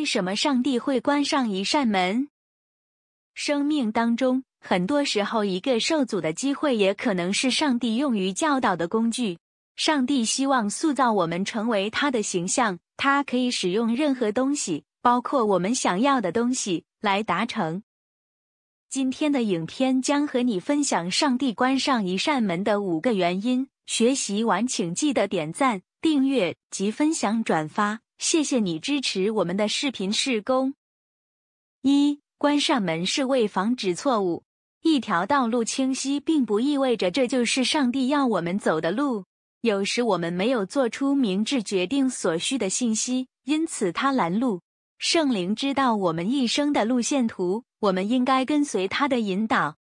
为什么？上帝会关上一扇门？生命当中很多时候，一个受阻的机会也可能是上帝用于教导的工具。上帝希望塑造我们成为他的形象，他可以使用任何东西，包括我们想要的东西，来达成。今天的影片将和你分享上帝关上一扇门的五个原因。学习完请记得点赞、订阅及分享转发。谢谢你支持我们的视频试工。一，关上门是为防止错误。一条道路清晰，并不意味着这就是上帝要我们走的路。有时我们没有做出明智决定所需的信息，因此他拦路。圣灵知道我们一生的路线图，我们应该跟随他的引导。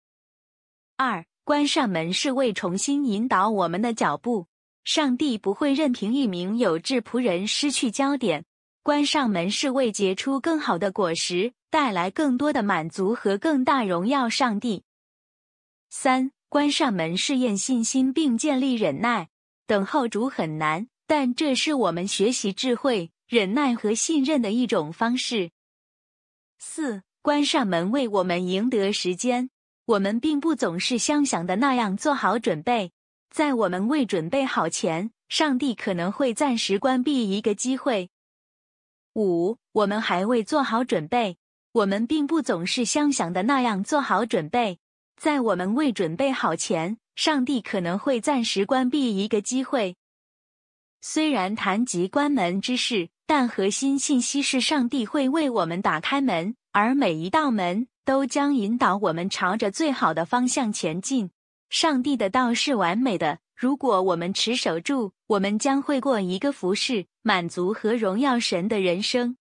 二，关上门是为重新引导我们的脚步。上帝不会任凭一名有志仆人失去焦点。关上门是为结出更好的果实，带来更多的满足和更大荣耀。上帝。三，关上门试验信心并建立忍耐。等候主很难，但这是我们学习智慧、忍耐和信任的一种方式。四，关上门为我们赢得时间。我们并不总是像想的那样做好准备。在我们未准备好前，上帝可能会暂时关闭一个机会。五，我们还未做好准备，我们并不总是像想的那样做好准备。在我们未准备好前，上帝可能会暂时关闭一个机会。虽然谈及关门之事，但核心信息是上帝会为我们打开门，而每一道门都将引导我们朝着最好的方向前进。上帝的道是完美的。如果我们持守住，我们将会过一个服侍、满足和荣耀神的人生。